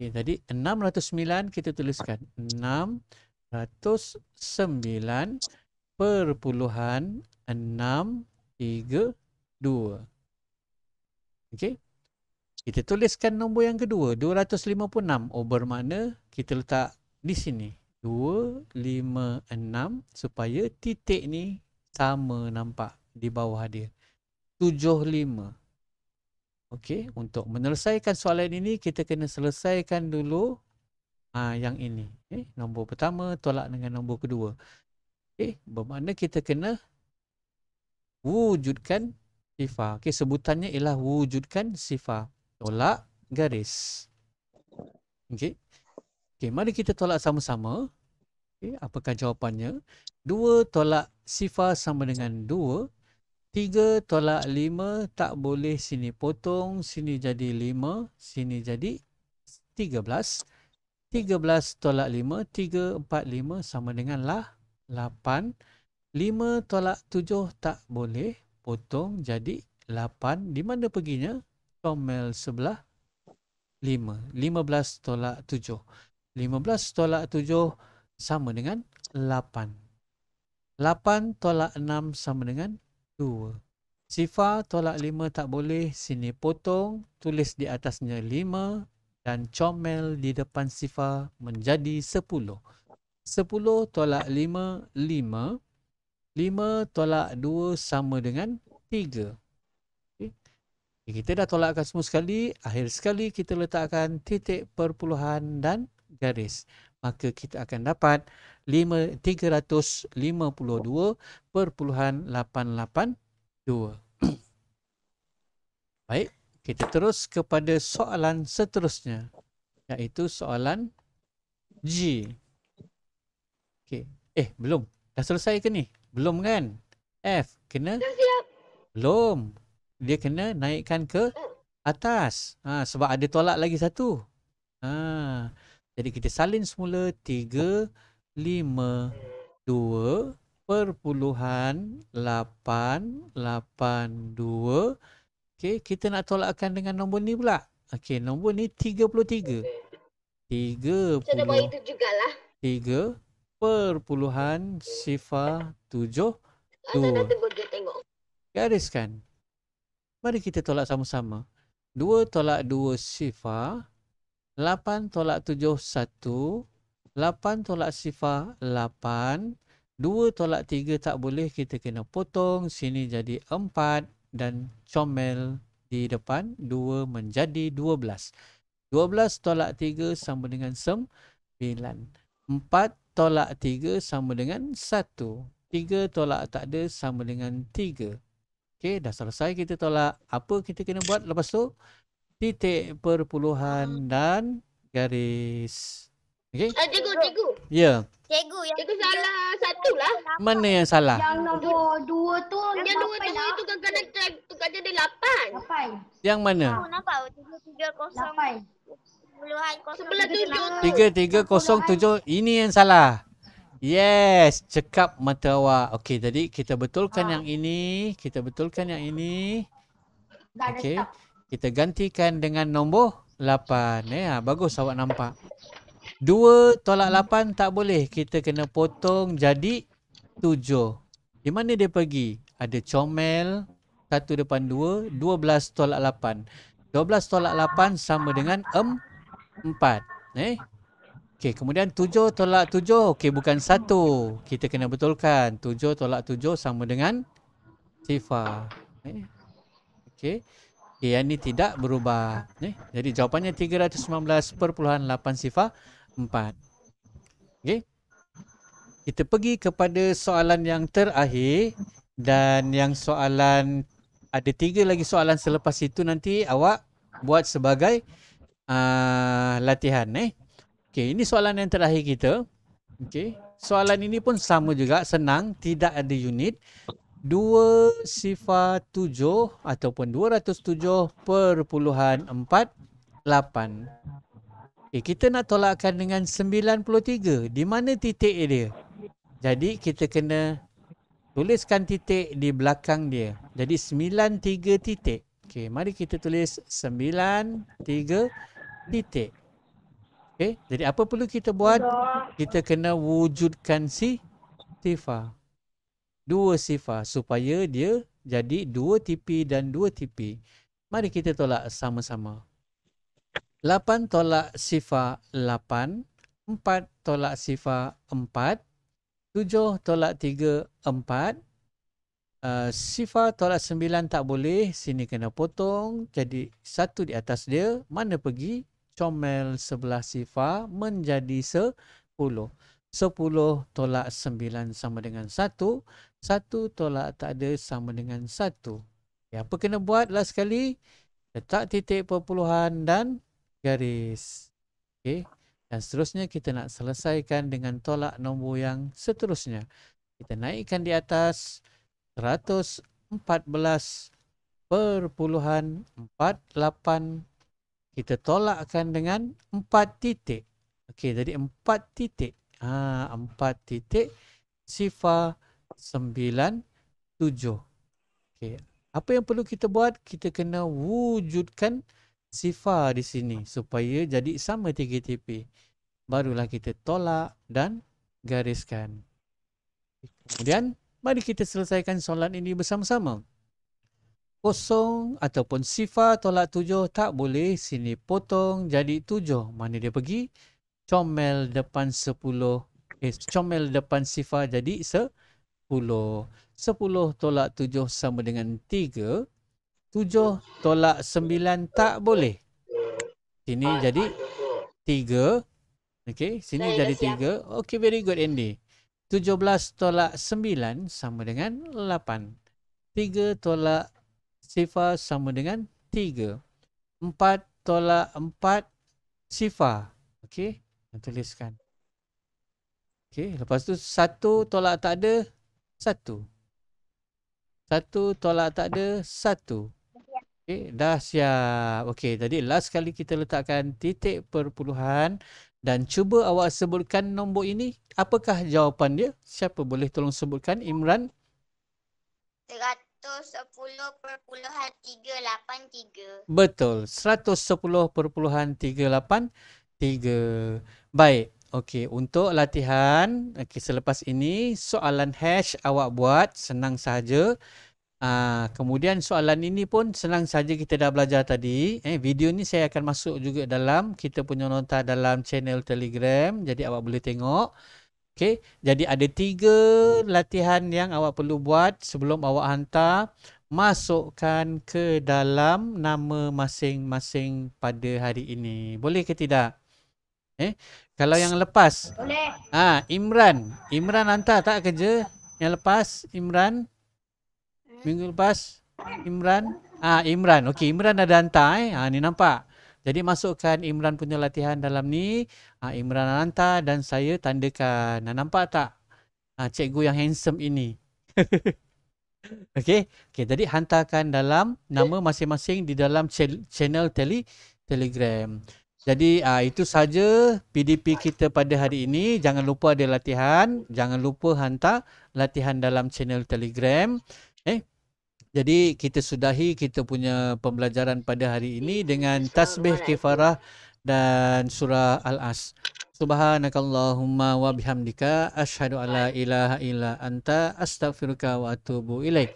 Okay, tadi 609 kita tuliskan 609 perpuluhan 632. Okey. Kita tuliskan nombor yang kedua 256. Oh bermakna kita letak di sini 256 supaya titik ni sama nampak di bawah dia. Okey, untuk menyelesaikan soalan ini kita kena selesaikan dulu uh, yang ini. Okay. Eh, nombor pertama tolak dengan nombor kedua. Okey, bermakna kita kena wujudkan sifar. Okey, sebutannya ialah wujudkan sifar. Tolak garis. Okey. Okey, mari kita tolak sama-sama. Okey, apakah jawapannya? 2 tolak sifar sama dengan 2. Tiga tolak lima tak boleh sini potong. Sini jadi lima. Sini jadi tiga belas. Tiga belas tolak lima. Tiga empat lima sama dengan lah. Lapan. Lima tolak tujuh tak boleh potong jadi lapan. Di mana perginya? Tomel sebelah lima. Lima belas tolak tujuh. Lima belas tolak tujuh sama dengan lapan. Lapan tolak enam sama dengan lapan dua. Sifar tolak lima tak boleh, sini potong, tulis di atasnya lima dan comel di depan sifar menjadi sepuluh. Sepuluh tolak lima, lima. Lima tolak dua sama dengan tiga. Okay. Kita dah tolakkan semua sekali, akhir sekali kita letakkan titik perpuluhan dan garis. Maka kita akan dapat 352.88.2 Baik, kita terus kepada soalan seterusnya iaitu soalan G okay. Eh, belum. Dah selesai ke ni? Belum kan? F, kena? Siap. Belum. Dia kena naikkan ke atas ha, sebab ada tolak lagi satu. Ha. Jadi kita salin semula 3 Okey, kita nak tolakkan dengan nombor ni pula. Okey, nombor ni 33. 30. Saya so, dah buat itu jugalah. 3 perpuluhan sifar 7. Saya dah tengok. Gariskan. Mari kita tolak sama-sama. 2 tolak 2 sifar. 8 tolak 7 1. 8 tolak sifar 8. 2 tolak 3 tak boleh. Kita kena potong. Sini jadi 4. Dan comel di depan 2 menjadi 12. 12 tolak 3 sama dengan 9. 4 tolak 3 sama dengan 1. 3 tolak tak ada sama dengan 3. Okey, dah selesai kita tolak. Apa kita kena buat lepas tu? Titik perpuluhan dan garis. Okay. Uh, ah, cikgu, cikgu. Ya. Yeah. Cikgu, yang cikgu salah satu lah. Mana yang salah? Yang nombor dua tu. Yang nombor dua lah. tu kadang-kadang tukar jadi lapan. Lapan. Yang mana? Oh, nampak? Tiga, tiga, kosong. Lapan. tujuh. Tiga, tiga, kosong, tujuh. Ini yang salah. Yes, cekap mata awak. Okey, tadi kita betulkan ha. yang ini. Kita betulkan yang ini. Okey, kita gantikan dengan nombor 8. Eh, ya, bagus awak nampak. Dua tolak lapan tak boleh. Kita kena potong jadi tujuh. Di mana dia pergi? Ada comel satu depan dua, dua belas tolak lapan, dua belas tolak lapan sama dengan 4. Eh? Okey, kemudian tujuh tolak tujuh. Okey, bukan satu Kita kena betulkan. Tujuh tolak tujuh sama dengan sifar. Eh? Okey. Okey, yang ini tidak berubah. Eh? Jadi jawapannya 319.8 sifar empat. Okey. Kita pergi kepada soalan yang terakhir dan yang soalan ada tiga lagi soalan selepas itu nanti awak buat sebagai uh, latihan eh. Okey, ini soalan yang terakhir kita. Okey. Soalan ini pun sama juga, senang, tidak ada unit. Dua sifar tujuh ataupun dua ratus 207 perpuluhan lapan. Eh, kita nak tolakkan dengan 93. Di mana titik dia? Jadi kita kena tuliskan titik di belakang dia. Jadi 93 titik. Okay, mari kita tulis 93 titik. Okay, jadi apa perlu kita buat? Kita kena wujudkan si sifar. Dua sifar supaya dia jadi dua tipi dan dua tipi. Mari kita tolak sama-sama. Lapan tolak sifar lapan, empat tolak sifar empat, tujuh tolak tiga empat, Uh, eh, sifar tolak sembilan tak boleh, sini kena potong. Jadi satu di atas dia, mana pergi? Comel sebelah sifar menjadi sepuluh sepuluh tolak sembilan sama dengan satu satu tolak tak ada sama dengan satu Ya, apa kena buat last sekali? Letak titik perpuluhan dan garis. Okey. Dan seterusnya kita nak selesaikan dengan tolak nombor yang seterusnya. Kita naikkan di atas 114.48. Kita tolakkan dengan 4 titik. Okey, jadi 4 titik. Ha, 4 titik sifar 97. Okey. Apa yang perlu kita buat? Kita kena wujudkan sifar di sini supaya jadi sama TGTP. Barulah kita tolak dan gariskan. Kemudian, mari kita selesaikan soalan ini bersama-sama. Kosong ataupun sifar tolak tujuh tak boleh sini potong jadi tujuh. Mana dia pergi? Comel depan sepuluh. Eh, comel depan sifar jadi sepuluh. Sepuluh tolak tujuh sama dengan tiga tujuh tolak sembilan tak boleh. Sini ah, jadi tiga. Okey, sini Saya jadi tiga. Okey, very good Andy. Tujuh belas tolak sembilan sama dengan lapan. Tiga tolak sifar sama dengan tiga. Empat tolak empat sifar. Okey, tuliskan. Okey, lepas tu satu tolak tak ada, satu. Satu tolak tak ada, Satu. Okey, dah siap. Okey, tadi last kali kita letakkan titik perpuluhan dan cuba awak sebutkan nombor ini. Apakah jawapan dia? Siapa boleh tolong sebutkan? Imran? 110.383 Betul. 110.383 Baik. Okey, untuk latihan okay, selepas ini, soalan hash awak buat senang saja. Aa, ah, kemudian soalan ini pun senang saja kita dah belajar tadi. Eh, video ni saya akan masuk juga dalam kita punya nota dalam channel Telegram. Jadi awak boleh tengok. Okay. Jadi ada tiga latihan yang awak perlu buat sebelum awak hantar. Masukkan ke dalam nama masing-masing pada hari ini. Boleh ke tidak? Eh, kalau yang lepas. Boleh. Ah, Imran. Imran hantar tak kerja? Yang lepas, Imran minggu lepas Imran. Ah Imran. Okey, Imran ada hantar eh. Ha ni nampak. Jadi masukkan Imran punya latihan dalam ni. ah Imran hantar dan saya tandakan. Ha, nampak tak? Ha, cikgu yang handsome ini. okey. Okey, jadi hantarkan dalam nama masing-masing di dalam channel tele Telegram. Jadi uh, itu saja PDP kita pada hari ini. Jangan lupa ada latihan. Jangan lupa hantar latihan dalam channel Telegram. Eh, jadi kita sudahi kita punya pembelajaran pada hari ini dengan tasbih kifarah dan surah Al-As. Subhanakallahumma wa bihamdika ashhadu alla ilaha illa anta astaghfiruka wa atubu ilaik.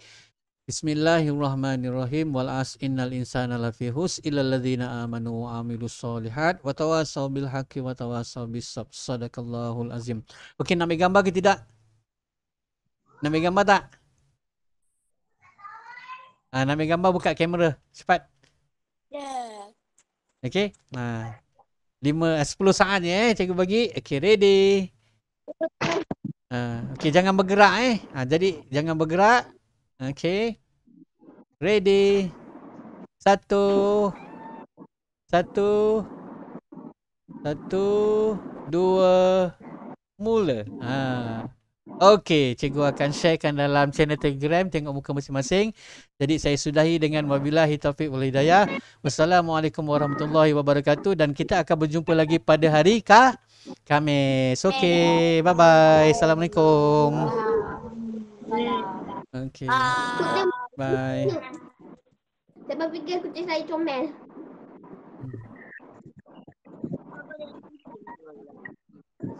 Bismillahirrahmanirrahim wal as innal insana lafi hus illa alladhina amanu wa amilus solihat wa tawassaw bil haqqi wa tawassaw bis sabr. Sadaqallahul azim. Okey nak ambil gambar ke tidak? Nak ambil gambar tak? Ah nak ambil gambar buka kamera cepat. Ya. Yeah. Okey. Ha. Uh, 5 10 saat ya eh, cikgu bagi. Okey ready. Uh, okey jangan bergerak eh. Ha, uh, jadi jangan bergerak. Okey. Ready. Satu. Satu. Satu. Dua. Mula. Ha. Uh. Okey, cikgu akan sharekan dalam channel Telegram tengok muka masing-masing. Jadi saya sudahi dengan wabillahi taufik wal hidayah. Wassalamualaikum warahmatullahi wabarakatuh dan kita akan berjumpa lagi pada hari ka Khamis. Okey, bye bye. Assalamualaikum. Okey. Bye. Sebab fikir kucing saya comel.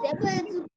Siapa suka?